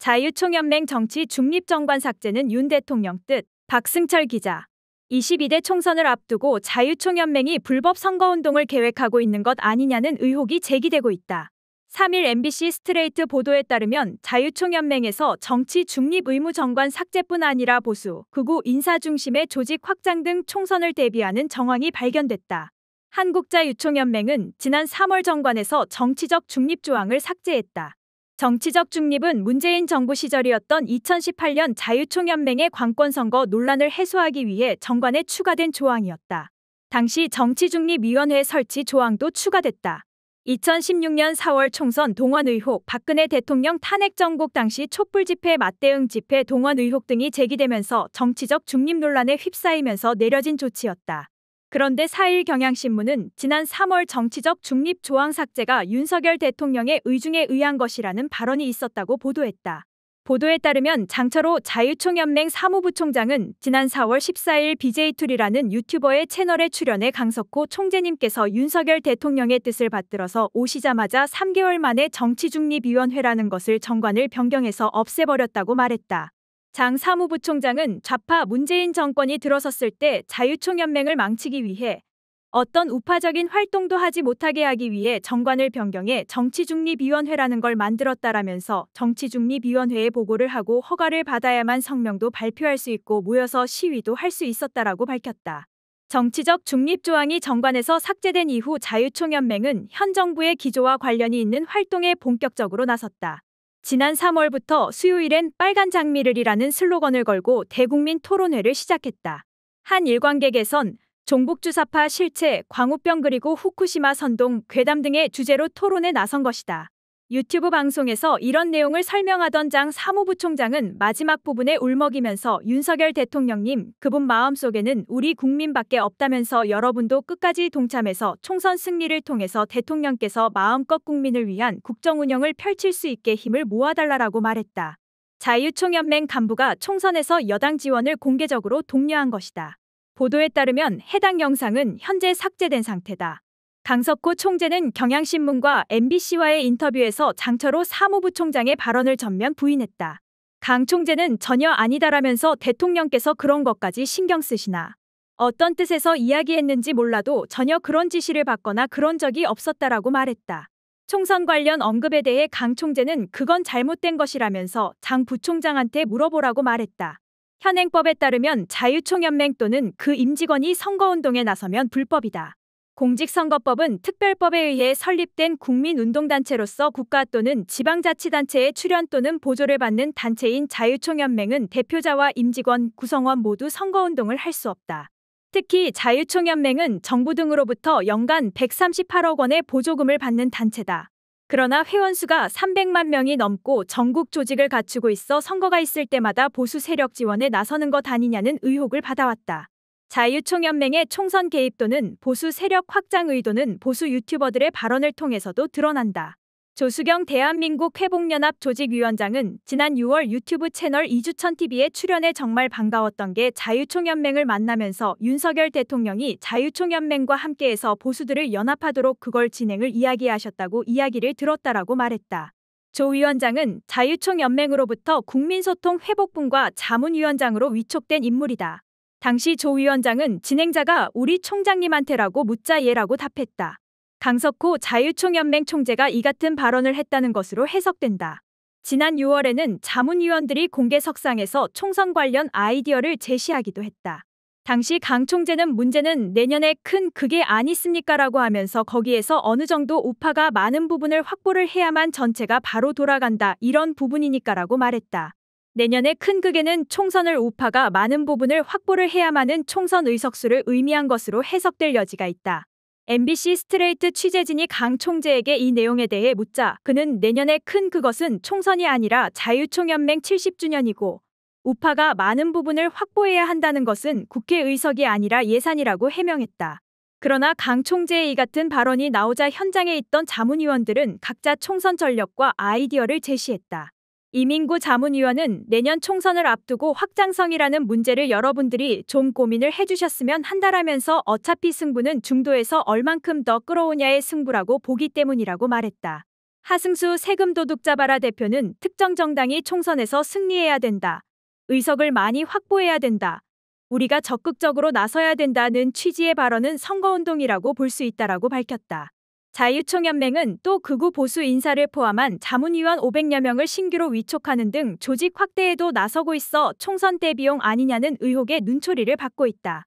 자유총연맹 정치 중립정관 삭제는 윤 대통령 뜻 박승철 기자 22대 총선을 앞두고 자유총연맹이 불법 선거운동을 계획하고 있는 것 아니냐는 의혹이 제기되고 있다. 3일 MBC 스트레이트 보도에 따르면 자유총연맹에서 정치 중립 의무 정관 삭제뿐 아니라 보수, 극우 인사 중심의 조직 확장 등 총선을 대비하는 정황이 발견됐다. 한국자유총연맹은 지난 3월 정관에서 정치적 중립 조항을 삭제했다. 정치적 중립은 문재인 정부 시절이었던 2018년 자유총연맹의 관권선거 논란을 해소하기 위해 정관에 추가된 조항이었다. 당시 정치중립위원회 설치 조항도 추가됐다. 2016년 4월 총선 동원 의혹, 박근혜 대통령 탄핵 전국 당시 촛불 집회 맞대응 집회 동원 의혹 등이 제기되면서 정치적 중립 논란에 휩싸이면서 내려진 조치였다. 그런데 4일 경향신문은 지난 3월 정치적 중립 조항 삭제가 윤석열 대통령의 의중에 의한 것이라는 발언이 있었다고 보도했다. 보도에 따르면 장철호 자유총연맹 사무부총장은 지난 4월 14일 BJ툴이라는 유튜버의 채널에 출연해 강석호 총재님께서 윤석열 대통령의 뜻을 받들어서 오시자마자 3개월 만에 정치중립위원회라는 것을 정관을 변경해서 없애버렸다고 말했다. 장 사무부총장은 좌파 문재인 정권이 들어섰을 때 자유총연맹을 망치기 위해 어떤 우파적인 활동도 하지 못하게 하기 위해 정관을 변경해 정치중립위원회라는 걸 만들었다라면서 정치중립위원회의 보고를 하고 허가를 받아야만 성명도 발표할 수 있고 모여서 시위도 할 수 있었다라고 밝혔다. 정치적 중립 조항이 정관에서 삭제된 이후 자유총연맹은 현 정부의 기조와 관련이 있는 활동에 본격적으로 나섰다. 지난 3월부터 수요일엔 빨간 장미를이라는 슬로건을 걸고 대국민 토론회를 시작했다. 한 일관객에선 종북주사파 실체, 광우병 그리고 후쿠시마 선동, 괴담 등의 주제로 토론에 나선 것이다. 유튜브 방송에서 이런 내용을 설명하던 장 사무부총장은 마지막 부분에 울먹이면서 윤석열 대통령님, 그분 마음속에는 우리 국민밖에 없다면서 여러분도 끝까지 동참해서 총선 승리를 통해서 대통령께서 마음껏 국민을 위한 국정 운영을 펼칠 수 있게 힘을 모아달라라고 말했다. 자유총연맹 간부가 총선에서 여당 지원을 공개적으로 독려한 것이다. 보도에 따르면 해당 영상은 현재 삭제된 상태다. 강석호 총재는 경향신문과 MBC와의 인터뷰에서 장철호 사무부총장의 발언을 전면 부인했다. 강 총재는 전혀 아니다라면서 대통령께서 그런 것까지 신경 쓰시나 어떤 뜻에서 이야기했는지 몰라도 전혀 그런 지시를 받거나 그런 적이 없었다라고 말했다. 총선 관련 언급에 대해 강 총재는 그건 잘못된 것이라면서 장 부총장한테 물어보라고 말했다. 현행법에 따르면 자유총연맹 또는 그 임직원이 선거운동에 나서면 불법이다. 공직선거법은 특별법에 의해 설립된 국민운동단체로서 국가 또는 지방자치단체의 출연 또는 보조를 받는 단체인 자유총연맹은 대표자와 임직원, 구성원 모두 선거운동을 할 수 없다. 특히 자유총연맹은 정부 등으로부터 연간 138억 원의 보조금을 받는 단체다. 그러나 회원수가 300만 명이 넘고 전국 조직을 갖추고 있어 선거가 있을 때마다 보수 세력 지원에 나서는 것 아니냐는 의혹을 받아왔다. 자유총연맹의 총선 개입 또는 보수 세력 확장 의도는 보수 유튜버들의 발언을 통해서도 드러난다. 조수경 대한민국 회복연합 조직위원장은 지난 6월 유튜브 채널 이주천 TV에 출연해 정말 반가웠던 게 자유총연맹을 만나면서 윤석열 대통령이 자유총연맹과 함께해서 보수들을 연합하도록 그걸 진행을 이야기하셨다고 이야기를 들었다라고 말했다. 조 위원장은 자유총연맹으로부터 국민소통 회복분과 자문위원장으로 위촉된 인물이다. 당시 조 위원장은 진행자가 우리 총장님한테라고 묻자 예라고 답했다. 강석호 자유총연맹 총재가 이 같은 발언을 했다는 것으로 해석된다. 지난 6월에는 자문위원들이 공개 석상에서 총선 관련 아이디어를 제시하기도 했다. 당시 강 총재는 문제는 내년에 큰 그게 아니습니까 라고 하면서 거기에서 어느 정도 우파가 많은 부분을 확보를 해야만 전체가 바로 돌아간다 이런 부분이니까 라고 말했다. 내년의 큰 극에는 총선을 우파가 많은 부분을 확보를 해야만은 총선 의석수를 의미한 것으로 해석될 여지가 있다. MBC 스트레이트 취재진이 강 총재에게 이 내용에 대해 묻자 그는 내년의 큰 그것은 총선이 아니라 자유총연맹 70주년이고 우파가 많은 부분을 확보해야 한다는 것은 국회 의석이 아니라 예산이라고 해명했다. 그러나 강 총재의 이 같은 발언이 나오자 현장에 있던 자문위원들은 각자 총선 전력과 아이디어를 제시했다. 이민구 자문위원은 내년 총선을 앞두고 확장성이라는 문제를 여러분들이 좀 고민을 해주셨으면 한다라면서 어차피 승부는 중도에서 얼만큼 더 끌어오냐의 승부라고 보기 때문이라고 말했다. 하승수 세금 도둑자 바라 대표는 특정 정당이 총선에서 승리해야 된다. 의석을 많이 확보해야 된다. 우리가 적극적으로 나서야 된다는 취지의 발언은 선거운동이라고 볼 수 있다라고 밝혔다. 자유총연맹은 또 극우 보수 인사를 포함한 자문위원 500여 명을 신규로 위촉하는 등 조직 확대에도 나서고 있어 총선 때 비용 아니냐는 의혹의 눈초리를 받고 있다.